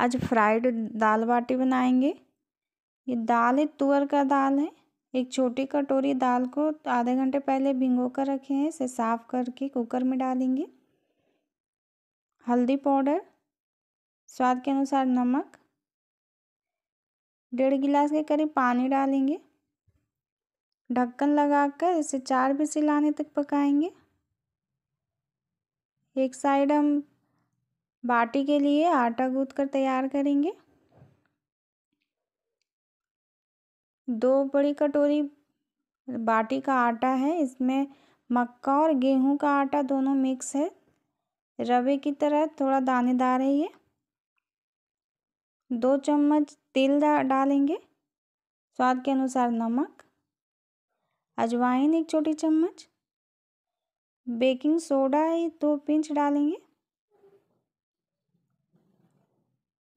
आज फ्राइड दाल बाटी बनाएंगे ये दाल है तुअर का दाल है एक छोटी कटोरी दाल को आधे घंटे पहले भिंगो कर रखे हैं इसे साफ करके कुकर में डालेंगे हल्दी पाउडर स्वाद के अनुसार नमक डेढ़ गिलास के करीब पानी डालेंगे ढक्कन लगाकर इसे चार बिसी लाने तक पकाएंगे एक साइड हम बाटी के लिए आटा गूंथ कर तैयार करेंगे दो बड़ी कटोरी बाटी का आटा है इसमें मक्का और गेहूं का आटा दोनों मिक्स है रवे की तरह थोड़ा दानेदार है ये दो चम्मच तेल डालेंगे स्वाद के अनुसार नमक अजवाइन एक छोटी चम्मच बेकिंग सोडा दो पिंच डालेंगे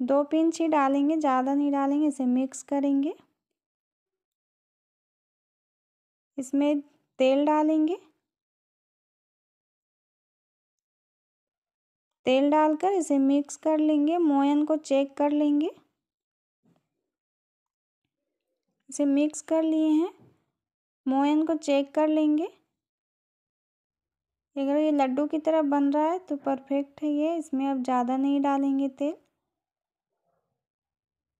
दो पिंच ही डालेंगे ज़्यादा नहीं डालेंगे इसे मिक्स करेंगे इसमें तेल डालेंगे तेल डालकर इसे मिक्स कर लेंगे मोयन को चेक कर लेंगे इसे मिक्स कर लिए हैं मोयन को चेक कर लेंगे अगर ये लड्डू की तरह बन रहा है तो परफेक्ट है ये इसमें अब ज़्यादा नहीं डालेंगे तेल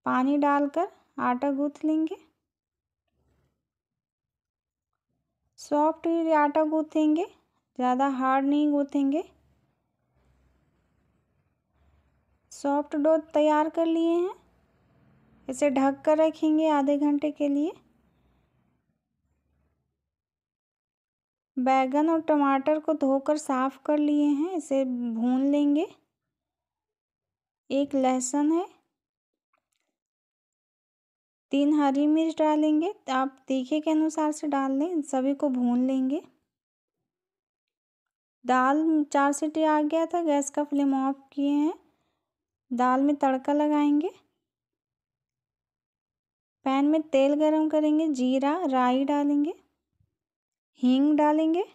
पानी डालकर आटा गूँथ लेंगे सॉफ्ट आटा गूँथेंगे ज़्यादा हार्ड नहीं गूँथेंगे सॉफ्ट डो तैयार कर लिए हैं इसे ढक कर रखेंगे आधे घंटे के लिए बैगन और टमाटर को धोकर साफ़ कर लिए हैं इसे भून लेंगे एक लहसुन है तीन हरी मिर्च डालेंगे तो आप तीखे के अनुसार से डाल लें सभी को भून लेंगे दाल चार सीटी आ गया था गैस का फ्लेम ऑफ किए हैं दाल में तड़का लगाएंगे पैन में तेल गरम करेंगे जीरा राई डालेंगे हींग डालेंगे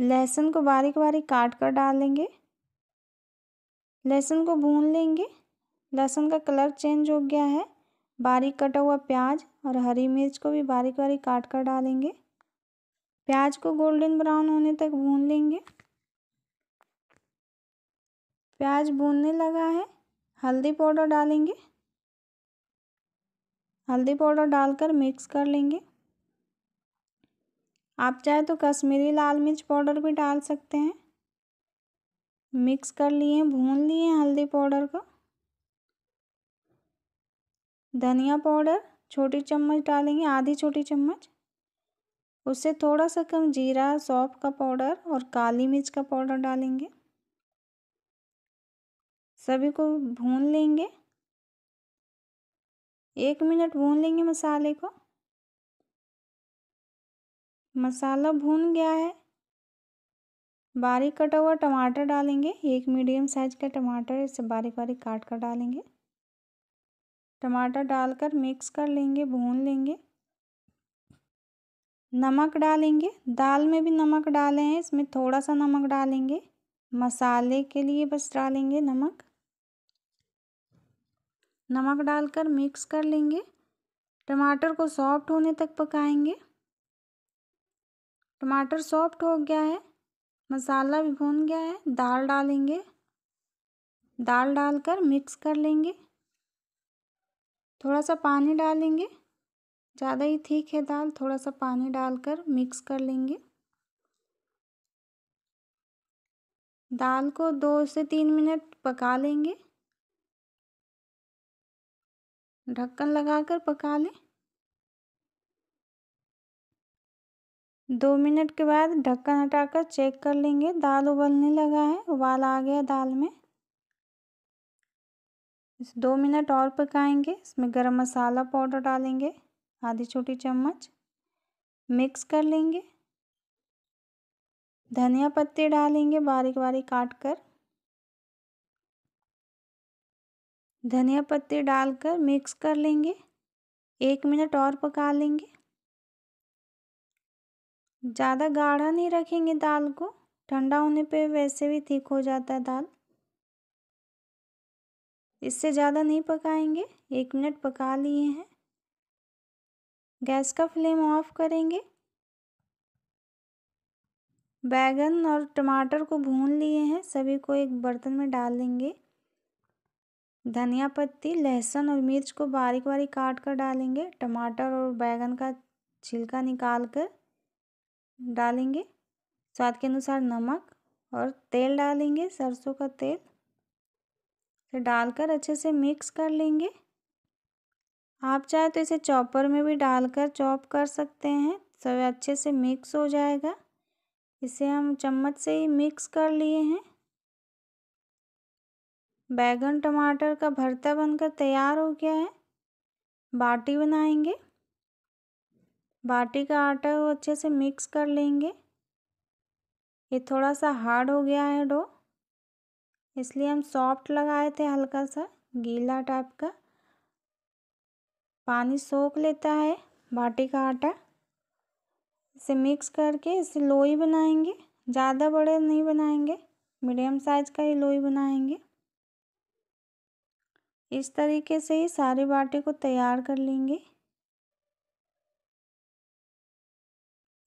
लहसुन को बारीक बारीक काट कर डालेंगे लहसुन को भून लेंगे लहसुन का कलर चेंज हो गया है बारीक कटा हुआ प्याज और हरी मिर्च को भी बारीक बारीक काट कर डालेंगे प्याज को गोल्डन ब्राउन होने तक भून लेंगे प्याज भूनने लगा है हल्दी पाउडर डालेंगे हल्दी पाउडर डालकर मिक्स कर लेंगे आप चाहे तो कश्मीरी लाल मिर्च पाउडर भी डाल सकते हैं मिक्स कर लिए भून लिए हल्दी पाउडर को धनिया पाउडर छोटी चम्मच डालेंगे आधी छोटी चम्मच उससे थोड़ा सा कम जीरा सौंफ का पाउडर और काली मिर्च का पाउडर डालेंगे सभी को भून लेंगे एक मिनट भून लेंगे मसाले को मसाला भून गया है बारीक कटा हुआ टमाटर डालेंगे एक मीडियम साइज का टमाटर इसे बारीक बारीक काट कर डालेंगे टमाटर डालकर मिक्स कर लेंगे भून लेंगे नमक डालेंगे दाल में भी नमक डाले हैं इसमें थोड़ा सा नमक डालेंगे मसाले के लिए बस डालेंगे नमक नमक डालकर मिक्स कर लेंगे टमाटर को सॉफ्ट होने तक पकाएंगे टमाटर सॉफ्ट हो गया है मसाला भी भून गया है दाल डालेंगे दाल डालकर मिक्स कर लेंगे थोड़ा सा पानी डालेंगे ज़्यादा ही ठीक है दाल थोड़ा सा पानी डालकर मिक्स कर लेंगे दाल को दो से तीन मिनट पका लेंगे ढक्कन लगाकर पका लें दो मिनट के बाद ढक्कन हटाकर चेक कर लेंगे दाल उबलने लगा है उबाल आ गया दाल में इसे दो मिनट और पकाएंगे इसमें गरम मसाला पाउडर डालेंगे आधी छोटी चम्मच मिक्स कर लेंगे धनिया पत्ते डालेंगे बारीक बारीक काट कर धनिया पत्ते डालकर मिक्स कर लेंगे एक मिनट और पका लेंगे ज़्यादा गाढ़ा नहीं रखेंगे दाल को ठंडा होने पे वैसे भी ठीक हो जाता है दाल इससे ज़्यादा नहीं पकाएंगे एक मिनट पका लिए हैं गैस का फ्लेम ऑफ करेंगे बैगन और टमाटर को भून लिए हैं सभी को एक बर्तन में डाल देंगे धनिया पत्ती लहसुन और मिर्च को बारीक बारीक काट कर डालेंगे टमाटर और बैगन का छिलका निकाल कर डालेंगे स्वाद के अनुसार नमक और तेल डालेंगे सरसों का तेल तो डालकर अच्छे से मिक्स कर लेंगे आप चाहे तो इसे चॉपर में भी डालकर चॉप कर सकते हैं सब अच्छे से मिक्स हो जाएगा इसे हम चम्मच से ही मिक्स कर लिए हैं बैगन टमाटर का भरता बनकर तैयार हो गया है बाटी बनाएंगे बाटी का आटा वो अच्छे से मिक्स कर लेंगे ये थोड़ा सा हार्ड हो गया है डो इसलिए हम सॉफ्ट लगाए थे हल्का सा गीला टाइप का पानी सोख लेता है बाटी का आटा इसे मिक्स करके इसे लोई बनाएंगे ज़्यादा बड़े नहीं बनाएंगे मीडियम साइज का ही लोई बनाएंगे इस तरीके से ही सारी बाटी को तैयार कर लेंगे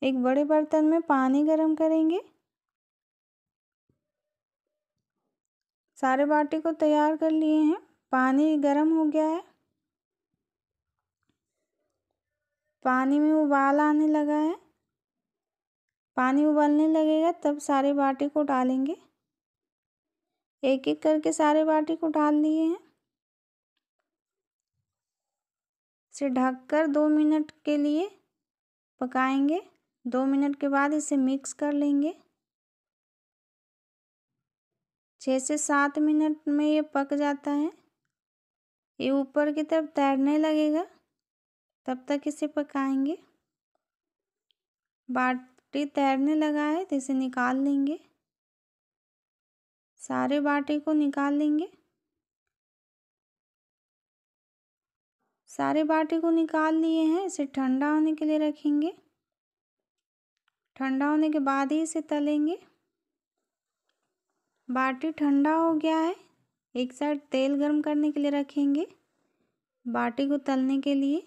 एक बड़े बर्तन में पानी गरम करेंगे सारे बाटी को तैयार कर लिए हैं पानी गर्म हो गया है पानी में उबाल आने लगा है पानी उबलने लगेगा तब सारे बाटी को डालेंगे एक एक करके सारे बाटी को डाल दिए हैं इसे ढककर दो मिनट के लिए पकाएंगे दो मिनट के बाद इसे मिक्स कर लेंगे छः से सात मिनट में ये पक जाता है ये ऊपर की तरफ तैरने लगेगा तब तक इसे पकाएंगे बाटी तैरने लगा है तो इसे निकाल लेंगे सारे बाटी को निकाल लेंगे सारे बाटी को निकाल लिए हैं इसे ठंडा होने के लिए रखेंगे ठंडा होने के बाद ही इसे तलेंगे बाटी ठंडा हो गया है एक साइड तेल गर्म करने के लिए रखेंगे बाटी को तलने के लिए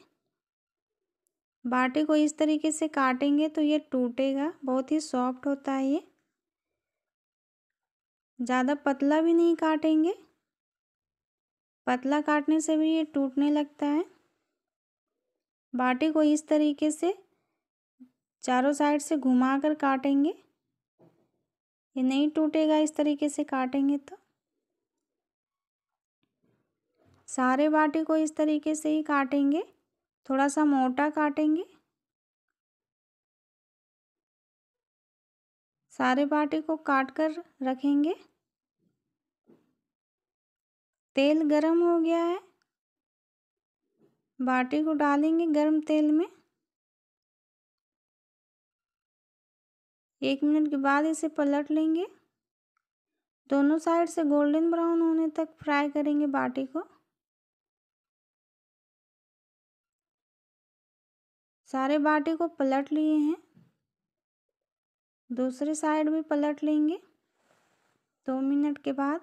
बाटी को इस तरीके से काटेंगे तो ये टूटेगा बहुत ही सॉफ्ट होता है ये ज़्यादा पतला भी नहीं काटेंगे पतला काटने से भी ये टूटने लगता है बाटी को इस तरीके से चारों साइड से घुमा कर काटेंगे ये नहीं टूटेगा इस तरीके से काटेंगे तो सारे बाटे को इस तरीके से ही काटेंगे थोड़ा सा मोटा काटेंगे सारे बाटे को काट कर रखेंगे तेल गरम हो गया है बाटी को डालेंगे गरम तेल में एक मिनट के बाद इसे पलट लेंगे दोनों साइड से गोल्डन ब्राउन होने तक फ्राई करेंगे बाटी को सारे बाटी को पलट लिए हैं दूसरे साइड भी पलट लेंगे दो मिनट के बाद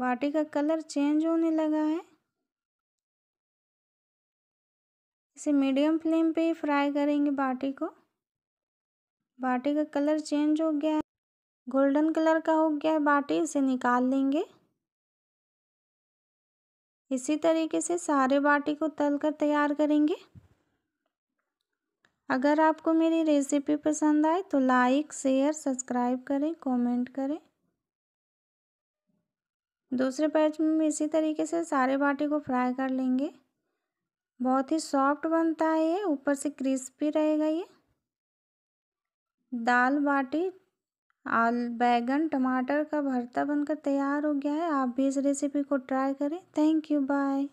बाटी का कलर चेंज होने लगा है इसे मीडियम फ्लेम पे ही फ्राई करेंगे बाटी को बाटी का कलर चेंज हो गया है गोल्डन कलर का हो गया है बाटी इसे निकाल लेंगे इसी तरीके से सारे बाटी को तल कर तैयार करेंगे अगर आपको मेरी रेसिपी पसंद आए तो लाइक शेयर सब्सक्राइब करें कमेंट करें दूसरे पैच में इसी तरीके से सारे बाटी को फ्राई कर लेंगे बहुत ही सॉफ्ट बनता है ये ऊपर से क्रिस्पी रहेगा ये दाल बाटी आल बैगन टमाटर का भरता बनकर तैयार हो गया है आप भी इस रेसिपी को ट्राई करें थैंक यू बाय